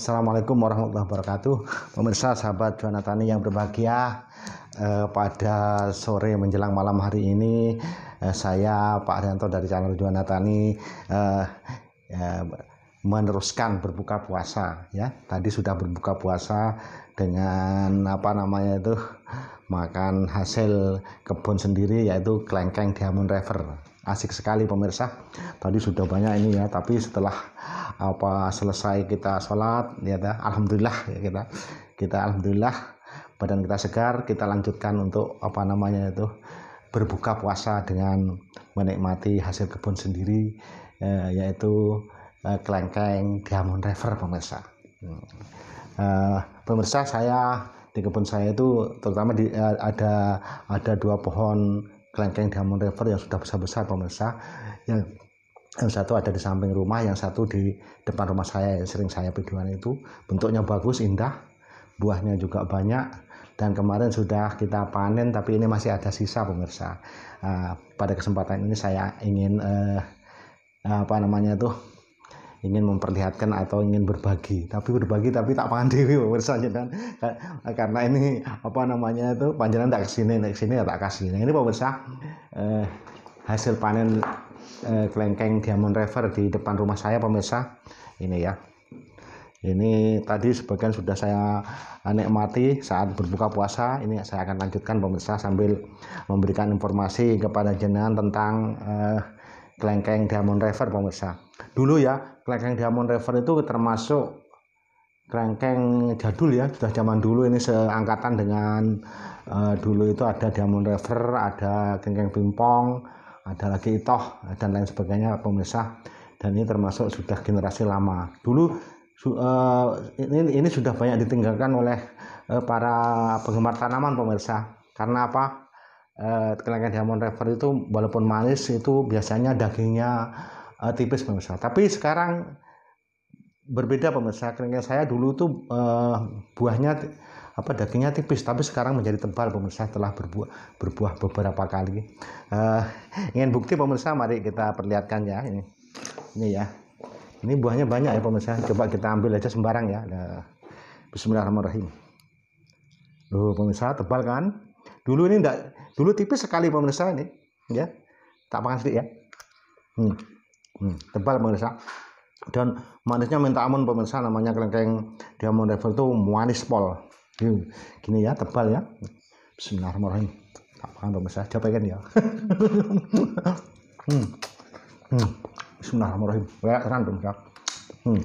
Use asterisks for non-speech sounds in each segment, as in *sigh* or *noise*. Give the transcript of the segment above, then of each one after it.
Assalamualaikum warahmatullahi wabarakatuh Pemirsa sahabat Juana Tani yang berbahagia eh, Pada sore menjelang malam hari ini eh, Saya Pak Arianto dari channel Juana Tani eh, eh, Meneruskan berbuka puasa ya Tadi sudah berbuka puasa dengan apa namanya itu makan hasil kebun sendiri yaitu kelengkeng diamond River. Asik sekali pemirsa. Tadi sudah banyak ini ya, tapi setelah apa selesai kita sholat ya dah, alhamdulillah ya kita kita alhamdulillah badan kita segar, kita lanjutkan untuk apa namanya itu berbuka puasa dengan menikmati hasil kebun sendiri eh, yaitu eh, kelengkeng diamond River pemirsa. Hmm. Eh, pemirsa saya di kebun saya itu terutama di, eh, ada ada dua pohon kelengkeng diamond river yang sudah besar-besar pemirsa yang yang satu ada di samping rumah yang satu di depan rumah saya yang sering saya videoan itu bentuknya bagus indah buahnya juga banyak dan kemarin sudah kita panen tapi ini masih ada sisa pemirsa uh, pada kesempatan ini saya ingin uh, apa namanya tuh ingin memperlihatkan atau ingin berbagi tapi berbagi tapi tak pangan dewi *laughs* pemirsa dan ya karena ini apa namanya itu panjenan tak kesini tak kesini ya tak kasih nah ini pemirsa eh, hasil panen eh, kelengkeng diamond river di depan rumah saya pemirsa ini ya ini tadi sebagian sudah saya nikmati saat berbuka puasa ini saya akan lanjutkan pemirsa sambil memberikan informasi kepada jenengan tentang eh, kelengkeng Diamond River pemirsa. Dulu ya, kelengkeng Diamond River itu termasuk kelengkeng jadul ya, sudah zaman dulu ini seangkatan dengan uh, dulu itu ada Diamond River, ada kelengkeng Pimpong, ada lagi Itoh dan lain sebagainya pemirsa. Dan ini termasuk sudah generasi lama. Dulu su, uh, ini ini sudah banyak ditinggalkan oleh uh, para penggemar tanaman pemirsa. Karena apa? eh, kelengkeng diamond river itu walaupun manis itu biasanya dagingnya eh, tipis pemirsa tapi sekarang berbeda pemirsa kelengkeng saya dulu itu eh, buahnya apa dagingnya tipis tapi sekarang menjadi tebal pemirsa telah berbuah berbuah beberapa kali eh, ingin bukti pemirsa mari kita perlihatkan ya ini ini ya ini buahnya banyak ya pemirsa coba kita ambil aja sembarang ya nah, Bismillahirrahmanirrahim loh pemirsa tebal kan dulu ini enggak Dulu tipis sekali pemirsa ini, ya. Tak makan sedikit ya. Hmm. Hmm, tebal pemirsa. Dan manisnya minta amun pemirsa namanya kelengkeng diamond level tuh manis pol. Gini ya, tebal ya. Bismillahirrahmanirrahim. Tak makan pemirsa, cobain ya. *laughs* hmm. Hmm. Bismillahirrahmanirrahim. Kayak terang pemirsa. Hmm.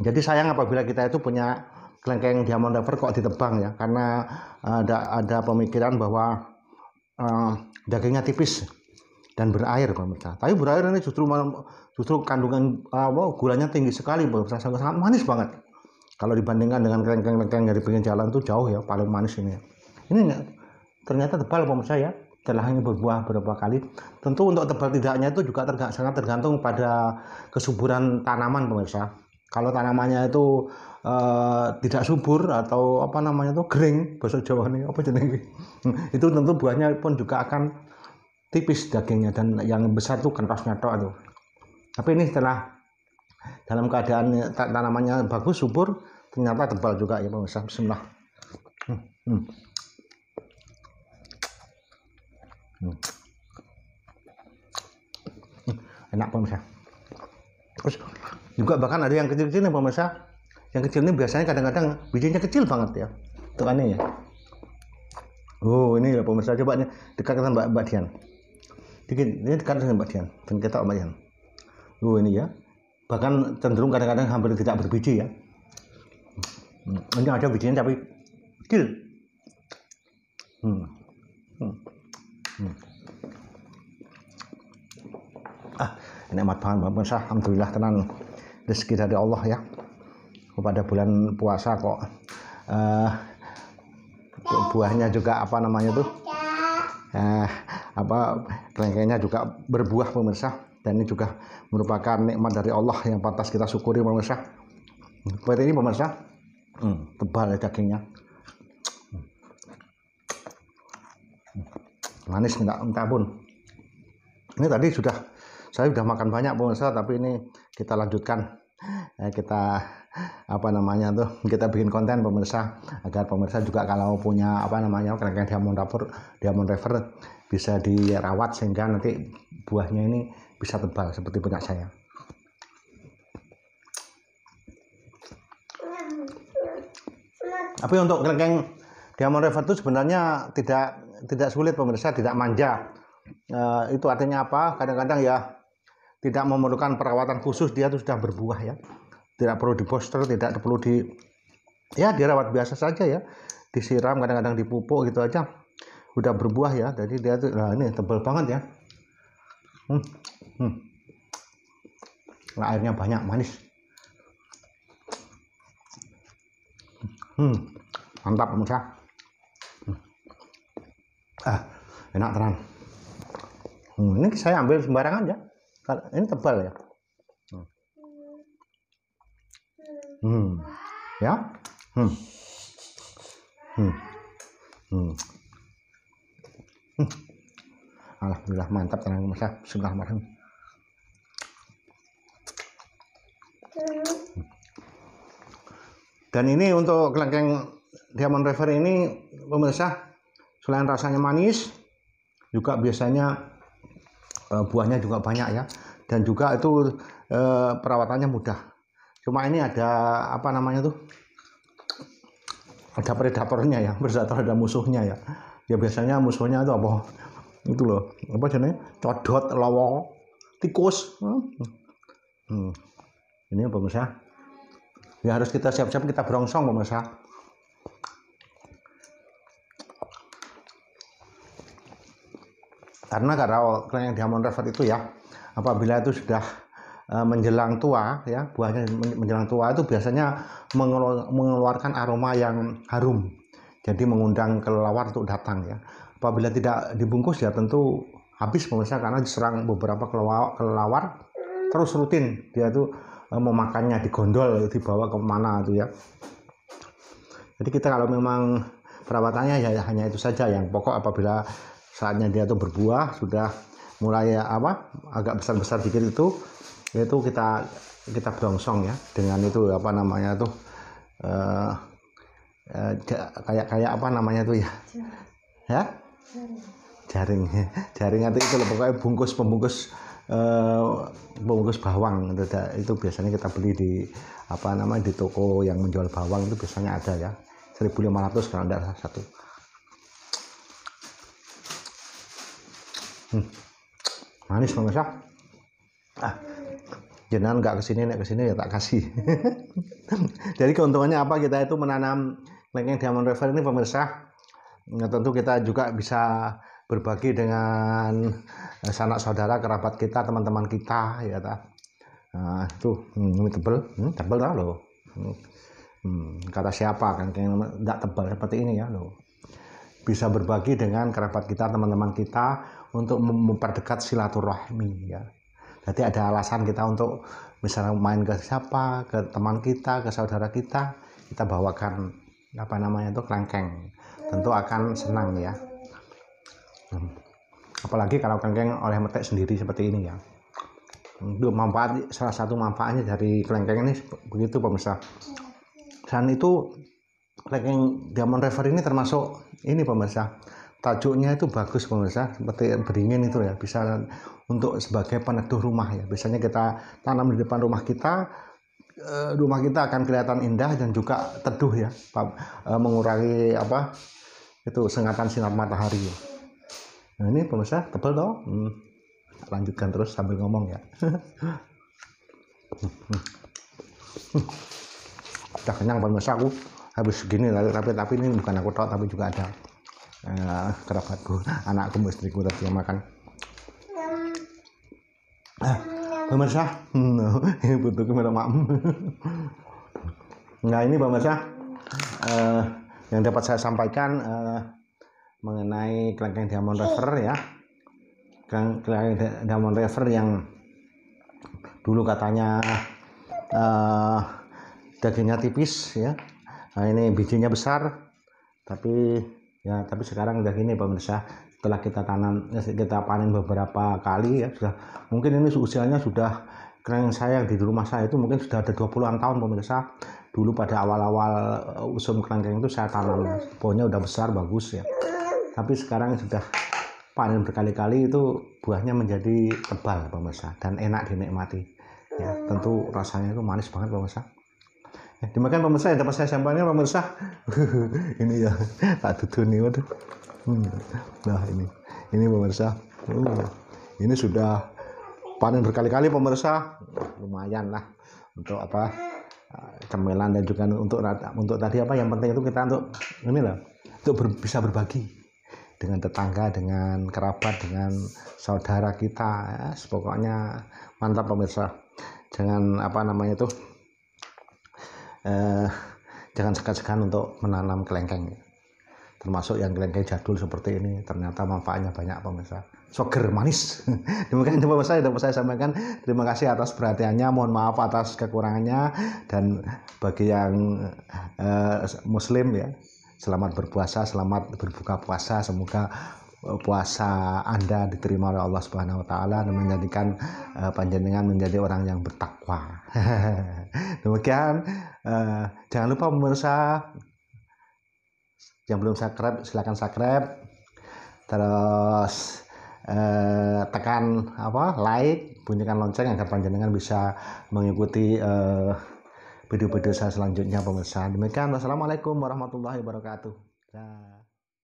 Jadi sayang apabila kita itu punya kelengkeng diamond river kok ditebang ya karena eh, ada ada pemikiran bahwa uh, dagingnya tipis dan berair pemirsa. Tapi berair ini justru justru kandungan uh, gulanya tinggi sekali pemirsa sangat, sangat manis banget. Kalau dibandingkan dengan kelengkeng-kelengkeng dari pinggir jalan itu jauh ya paling manis ini. Ya. Ini ternyata tebal pemirsa ya Telah hanya berbuah beberapa kali. Tentu untuk tebal tidaknya itu juga sangat tergantung pada kesuburan tanaman pemirsa kalau tanamannya itu uh, tidak subur atau apa namanya itu kering bahasa Jawa ini apa jenenge *laughs* itu tentu buahnya pun juga akan tipis dagingnya dan yang besar itu kertasnya tok itu tapi ini setelah dalam keadaan tanamannya bagus subur ternyata tebal juga ya pemirsa Bismillah hmm, hmm. Hmm. enak pemirsa terus juga bahkan ada yang kecil-kecil nih pemirsa yang kecil ini biasanya kadang-kadang bijinya kecil banget ya untuk ya. oh ini ya pemirsa coba nih dekat dengan mbak, mbak Dian dikit ini dekat dengan mbak Dian dan kita mbak Dian oh ini ya bahkan cenderung kadang-kadang hampir tidak berbiji ya hmm, ini ada bijinya tapi kecil hmm. Hmm. Hmm. nikmat banget Bapak pemirsa alhamdulillah tenang, rezeki dari Allah ya kepada bulan puasa kok uh, buahnya juga apa namanya tuh uh, apa kelengkengnya juga berbuah pemirsa dan ini juga merupakan nikmat dari Allah yang pantas kita syukuri pemirsa seperti ini pemirsa hmm, tebal ya dagingnya hmm. Hmm. manis entah pun. ini tadi sudah saya sudah makan banyak pemirsa, tapi ini kita lanjutkan eh, kita apa namanya tuh kita bikin konten pemirsa agar pemirsa juga kalau punya apa namanya kerangka diamond rapor diamond refer bisa dirawat sehingga nanti buahnya ini bisa tebal seperti punya saya tapi untuk kerangkeng diamond refer itu sebenarnya tidak tidak sulit pemirsa tidak manja e, itu artinya apa kadang-kadang ya tidak memerlukan perawatan khusus dia itu sudah berbuah ya tidak perlu di poster tidak perlu di ya dirawat biasa saja ya disiram kadang-kadang dipupuk gitu aja udah berbuah ya jadi dia tuh nah ini tebal banget ya hmm. Hmm. Nah, airnya banyak manis hmm. mantap pemirsa hmm. ah enak terang hmm. ini saya ambil sembarangan ya ini tebal ya hmm, hmm. ya hmm. hmm hmm hmm, Alhamdulillah mantap tenang mas ya. sudah marah. Hmm. dan ini untuk kelengkeng diamond river ini pemirsa selain rasanya manis juga biasanya Eh, buahnya juga banyak ya dan juga itu e, perawatannya mudah cuma ini ada apa namanya tuh ada predatornya ya *laughs* predator ada musuhnya ya ya biasanya musuhnya itu apa itu loh apa jenisnya codot lowong tikus hmm. hmm. ini pemirsa ya? ya harus kita siap-siap kita berongsong pemirsa karena karena yang diamond revert itu ya apabila itu sudah e, menjelang tua ya buahnya menjelang tua itu biasanya mengeluarkan aroma yang harum jadi mengundang kelelawar untuk datang ya apabila tidak dibungkus ya tentu habis pemirsa karena diserang beberapa kelelawar terus rutin dia itu e, memakannya digondol dibawa kemana itu ya jadi kita kalau memang perawatannya ya, ya hanya itu saja yang pokok apabila saatnya dia itu berbuah sudah mulai apa agak besar besar dikit itu itu kita kita berongsong ya dengan itu apa namanya tuh eh, eh, kayak kayak apa namanya tuh ya ya jaring jaring *laughs* itu itu loh, pokoknya bungkus pembungkus eh, pembungkus bawang itu, itu biasanya kita beli di apa namanya di toko yang menjual bawang itu biasanya ada ya 1500 kalau tidak satu Hmm. manis Mama Syah ah, jenengan nggak kesini nek kesini ya tak kasih *laughs* jadi keuntungannya apa kita itu menanam lengkeng diamond river ini pemirsa ya, nah, tentu kita juga bisa berbagi dengan sanak saudara kerabat kita teman-teman kita ya ta nah, itu hmm, tebel hmm, tebel lah loh hmm. hmm, kata siapa kan nggak tebal seperti ini ya loh bisa berbagi dengan kerabat kita teman-teman kita untuk memperdekat silaturahmi ya. Jadi ada alasan kita untuk misalnya main ke siapa, ke teman kita, ke saudara kita, kita bawakan apa namanya itu kelengkeng. Tentu akan senang ya. Hmm. Apalagi kalau kelengkeng oleh metek sendiri seperti ini ya. Untuk manfaat salah satu manfaatnya dari kelengkeng ini begitu pemirsa. Dan itu kelengkeng diamond river ini termasuk ini pemirsa tajuknya itu bagus pemirsa seperti beringin itu ya bisa untuk sebagai peneduh rumah ya biasanya kita tanam di depan rumah kita eh, rumah kita akan kelihatan indah dan juga teduh ya eh, mengurangi apa itu sengatan sinar matahari ya. nah ini pemirsa tebal toh hmm. lanjutkan terus sambil ngomong ya *laughs* udah kenyang pemirsa aku habis gini, tapi tapi ini bukan aku tau tapi juga ada uh, ah, kerabatku anakku istriku tadi yang makan ah, ini butuh kamera mam nah ini pemirsa uh, yang dapat saya sampaikan uh, mengenai kelengkeng diamond river ya kelengkeng diamond river yang dulu katanya uh, dagingnya tipis ya nah, ini bijinya besar tapi ya tapi sekarang udah gini pemirsa setelah kita tanam eh, kita panen beberapa kali ya sudah mungkin ini usianya sudah keren saya di rumah saya itu mungkin sudah ada 20-an tahun pemirsa dulu pada awal-awal eh, usum kerangkeng itu saya tanam pohonnya udah besar bagus ya tapi sekarang sudah panen berkali-kali itu buahnya menjadi tebal pemirsa dan enak dinikmati ya tentu rasanya itu manis banget pemirsa dimakan pemirsa ya dapat saya sampaikan pemirsa *laughs* ini ya tak nih waduh hmm, nah ini ini pemirsa hmm, ini sudah panen berkali-kali pemirsa lumayan lah untuk apa cemilan dan juga untuk untuk tadi apa yang penting itu kita untuk ini lah, untuk ber, bisa berbagi dengan tetangga dengan kerabat dengan saudara kita ya, pokoknya mantap pemirsa jangan apa namanya tuh eh, jangan segan-segan untuk menanam kelengkeng termasuk yang kelengkeng jadul seperti ini ternyata manfaatnya banyak pemirsa soger manis *laughs* demikian coba saya dapat saya sampaikan terima kasih atas perhatiannya mohon maaf atas kekurangannya dan bagi yang eh, muslim ya selamat berpuasa selamat berbuka puasa semoga eh, puasa Anda diterima oleh Allah Subhanahu wa taala dan menjadikan uh, panjenengan menjadi orang yang bertakwa. *laughs* Demikian Eh, jangan lupa pemirsa yang belum subscribe silahkan subscribe terus eh, tekan apa like bunyikan lonceng agar panjenengan bisa mengikuti eh, video-video saya selanjutnya pemirsa demikian wassalamualaikum warahmatullahi wabarakatuh.